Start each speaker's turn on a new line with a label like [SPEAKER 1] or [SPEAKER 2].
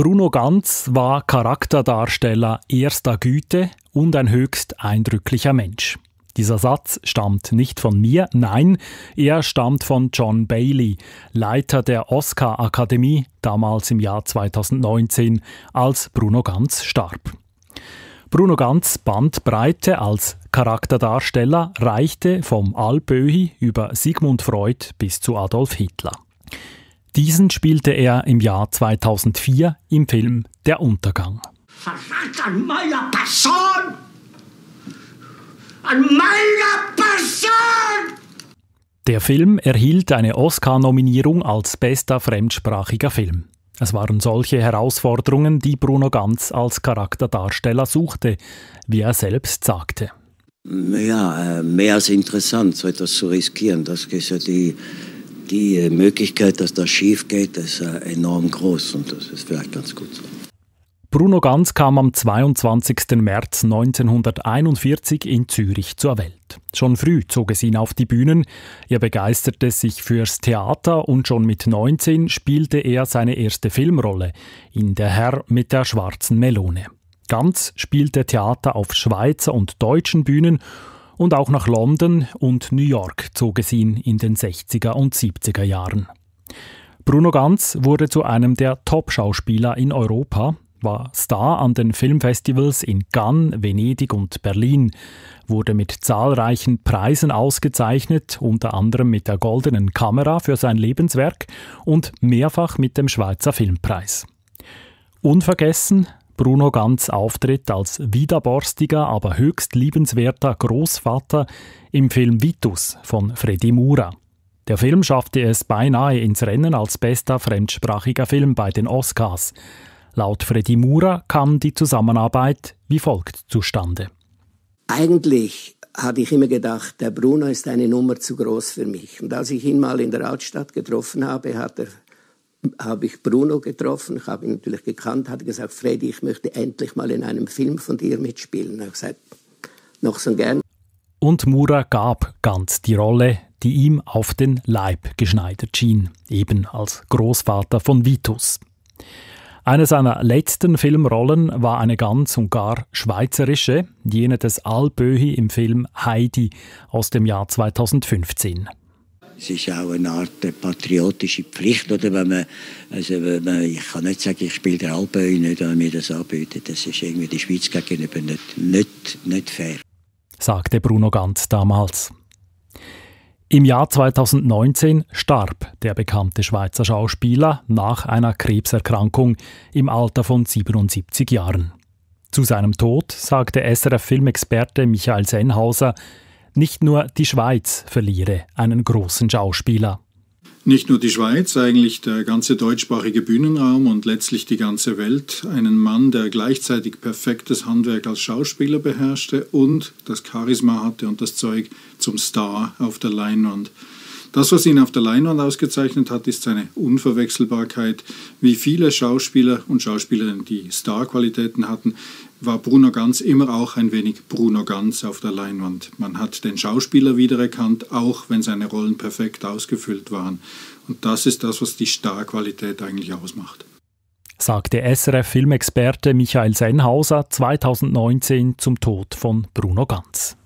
[SPEAKER 1] Bruno Ganz war Charakterdarsteller erster Güte und ein höchst eindrücklicher Mensch. Dieser Satz stammt nicht von mir, nein, er stammt von John Bailey, Leiter der Oscar-Akademie, damals im Jahr 2019, als Bruno Ganz starb. Bruno Ganz Bandbreite als Charakterdarsteller reichte vom Alpöhi über Sigmund Freud bis zu Adolf Hitler. Diesen spielte er im Jahr 2004 im Film Der Untergang. an meiner Person! An meiner Person! Der Film erhielt eine Oscar-Nominierung als bester fremdsprachiger Film. Es waren solche Herausforderungen, die Bruno Ganz als Charakterdarsteller suchte, wie er selbst sagte.
[SPEAKER 2] Ja, äh, mehr als interessant, so etwas zu riskieren. Das ist ja die die äh, Möglichkeit, dass das schief geht, ist äh, enorm groß und das ist vielleicht
[SPEAKER 1] ganz gut so. Bruno Ganz kam am 22. März 1941 in Zürich zur Welt. Schon früh zog es ihn auf die Bühnen. Er begeisterte sich fürs Theater und schon mit 19 spielte er seine erste Filmrolle in Der Herr mit der schwarzen Melone. Ganz spielte Theater auf Schweizer und deutschen Bühnen und auch nach London und New York zog es ihn in den 60er und 70er Jahren. Bruno Ganz wurde zu einem der Top-Schauspieler in Europa, war Star an den Filmfestivals in Cannes, Venedig und Berlin, wurde mit zahlreichen Preisen ausgezeichnet, unter anderem mit der Goldenen Kamera für sein Lebenswerk und mehrfach mit dem Schweizer Filmpreis. Unvergessen Bruno Ganz Auftritt als widerborstiger, aber höchst liebenswerter Großvater im Film Vitus von Freddy Mura. Der Film schaffte es beinahe ins Rennen als bester fremdsprachiger Film bei den Oscars. Laut Freddy Mura kam die Zusammenarbeit wie folgt zustande.
[SPEAKER 2] Eigentlich hatte ich immer gedacht, der Bruno ist eine Nummer zu groß für mich. Und als ich ihn mal in der Altstadt getroffen habe, hat er habe ich Bruno getroffen, ich habe ihn natürlich gekannt, hat gesagt, Freddy, ich möchte endlich mal in einem Film von dir mitspielen. Er hat gesagt, noch so gern.
[SPEAKER 1] Und Mura gab ganz die Rolle, die ihm auf den Leib geschneidert schien, eben als Großvater von Vitus. Eine seiner letzten Filmrollen war eine ganz und gar schweizerische, jene des Alböhi im Film Heidi aus dem Jahr 2015. Es ist
[SPEAKER 2] auch eine Art patriotische Pflicht, oder wenn man, also wenn man, ich kann nicht sagen, ich spiele der Alpböi nicht, wenn mir das anbietet. Das ist irgendwie der Schweiz gegenüber nicht, nicht, nicht fair.
[SPEAKER 1] Sagte Bruno Ganz damals. Im Jahr 2019 starb der bekannte Schweizer Schauspieler nach einer Krebserkrankung im Alter von 77 Jahren. Zu seinem Tod sagte SRF-Filmexperte Michael Sennhauser, nicht nur die Schweiz verliere einen großen Schauspieler.
[SPEAKER 2] Nicht nur die Schweiz, eigentlich der ganze deutschsprachige Bühnenraum und letztlich die ganze Welt. Einen Mann, der gleichzeitig perfektes Handwerk als Schauspieler beherrschte und das Charisma hatte und das Zeug zum Star auf der Leinwand. Das, was ihn auf der Leinwand ausgezeichnet hat, ist seine Unverwechselbarkeit. Wie viele Schauspieler und Schauspielerinnen, die Starqualitäten hatten, war Bruno Ganz immer auch ein wenig Bruno Ganz auf der Leinwand. Man hat den Schauspieler wiedererkannt, auch wenn seine Rollen perfekt ausgefüllt waren. Und das ist das, was die Starqualität eigentlich ausmacht
[SPEAKER 1] sagte SRF-Filmexperte Michael Sennhauser 2019 zum Tod von Bruno Ganz.